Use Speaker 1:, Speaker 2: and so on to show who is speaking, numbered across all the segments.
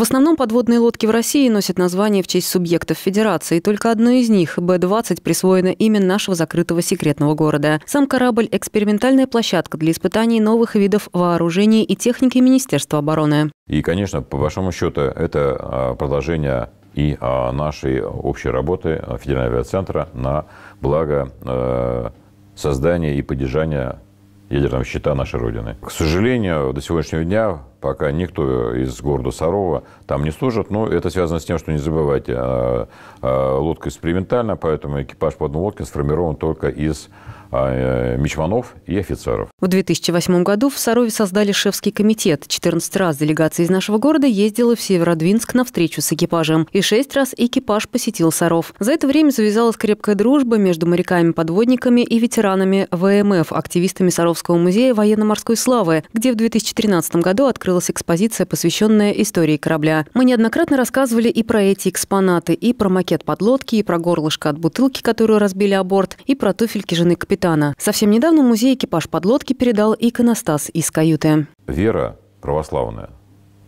Speaker 1: В основном подводные лодки в России носят название в честь субъектов Федерации. Только одно из них, Б-20, присвоено имя нашего закрытого секретного города. Сам корабль – экспериментальная площадка для испытаний новых видов вооружений и техники Министерства обороны.
Speaker 2: И, конечно, по большому счету, это а, продолжение и а, нашей общей работы Федерального авиацентра на благо а, создания и поддержания ядерного щита нашей Родины. К сожалению, до сегодняшнего дня пока никто из города Сарова там не служит. Но это связано с тем, что не забывайте, а, а, лодка экспериментальная, поэтому экипаж под одной лодке сформирован только из а, э, мичманов и офицеров.
Speaker 1: В 2008 году в Сарове создали шефский комитет. 14 раз делегация из нашего города ездила в Северодвинск на встречу с экипажем. И 6 раз экипаж посетил Саров. За это время завязалась крепкая дружба между моряками-подводниками и ветеранами ВМФ, активистами Саровского музея военно-морской славы, где в 2013 году открыл открылась экспозиция, посвященная истории корабля. Мы неоднократно рассказывали и про эти экспонаты, и про макет подлодки, и про горлышко от бутылки, которую разбили о борт, и про туфельки жены капитана. Совсем недавно музей экипаж подлодки передал иконостас из каюты.
Speaker 2: Вера православная,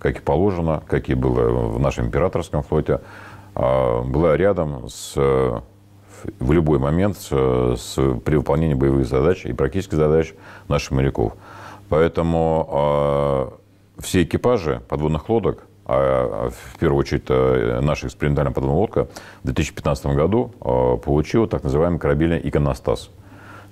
Speaker 2: как и положено, как и было в нашем императорском флоте, а, была рядом с в любой момент с, с, при выполнении боевых задач и практических задач наших моряков. Поэтому а, все экипажи подводных лодок, а, а в первую очередь э, наша экспериментальная подводная лодка, в 2015 году э, получила так называемый корабельный иконостас.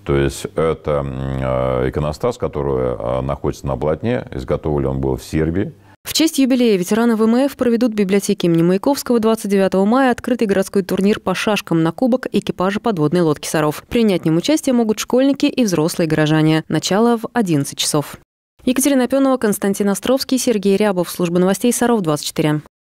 Speaker 2: То есть это э, иконостас, который находится на Блатне, изготовлен он был в Сербии,
Speaker 1: в честь юбилея ветераны ВМФ проведут в библиотеке имени Маяковского 29 мая открытый городской турнир по шашкам на кубок экипажа подводной лодки «Саров». Принять в нем участие могут школьники и взрослые горожане. Начало в 11 часов. Екатерина Пенова, Константин Островский, Сергей Рябов. Служба новостей Саров 24.